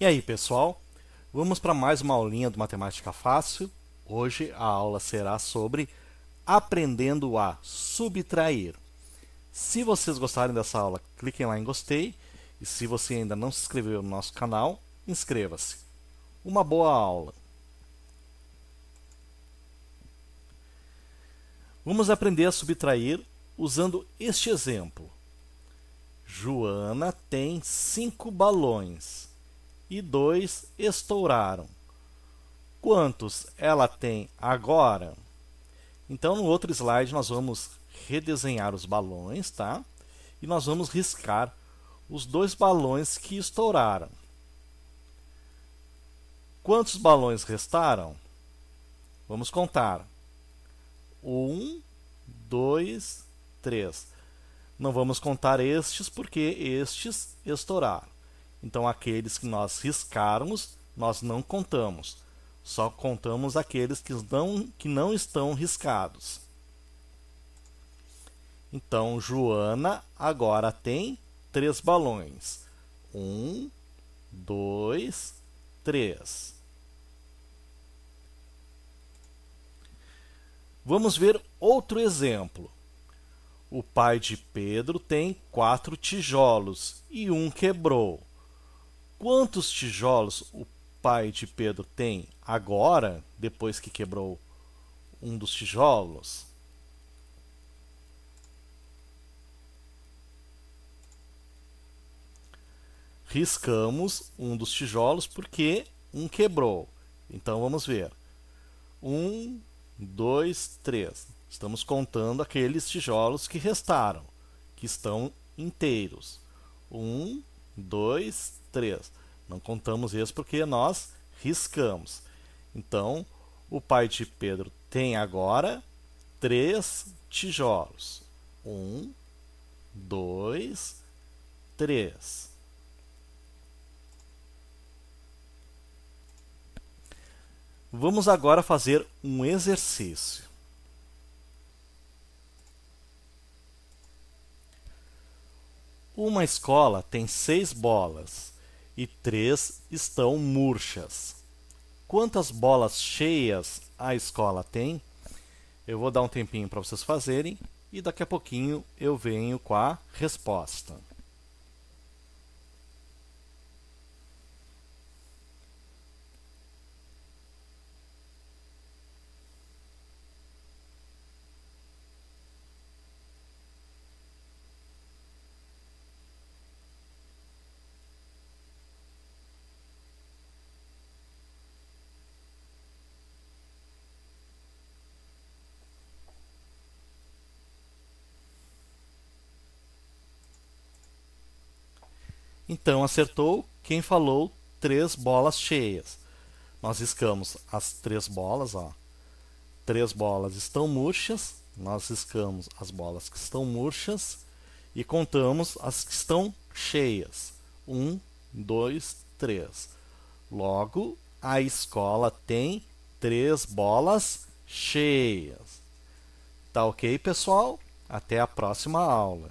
E aí, pessoal? Vamos para mais uma aulinha do Matemática Fácil. Hoje a aula será sobre aprendendo a subtrair. Se vocês gostarem dessa aula, cliquem lá em gostei. E se você ainda não se inscreveu no nosso canal, inscreva-se. Uma boa aula! Vamos aprender a subtrair usando este exemplo. Joana tem cinco balões e dois estouraram. Quantos ela tem agora? Então, no outro slide, nós vamos redesenhar os balões, tá? E nós vamos riscar os dois balões que estouraram. Quantos balões restaram? Vamos contar. Um, dois, três. Não vamos contar estes porque estes estouraram. Então, aqueles que nós riscarmos, nós não contamos. Só contamos aqueles que não, que não estão riscados. Então, Joana agora tem três balões. Um, dois, três. Vamos ver outro exemplo. O pai de Pedro tem quatro tijolos e um quebrou quantos tijolos o pai de Pedro tem agora, depois que quebrou um dos tijolos? Riscamos um dos tijolos porque um quebrou. Então vamos ver. Um, dois, três. Estamos contando aqueles tijolos que restaram, que estão inteiros. Um, dois, três, Não contamos isso porque nós riscamos. Então, o pai de Pedro tem agora três tijolos. Um, dois, três. Vamos agora fazer um exercício. Uma escola tem seis bolas e três estão murchas. Quantas bolas cheias a escola tem? Eu vou dar um tempinho para vocês fazerem e daqui a pouquinho eu venho com a resposta. Então acertou quem falou três bolas cheias. Nós riscamos as três bolas, ó. Três bolas estão murchas, nós riscamos as bolas que estão murchas e contamos as que estão cheias. Um, dois, três. Logo, a escola tem três bolas cheias. Tá ok, pessoal? Até a próxima aula.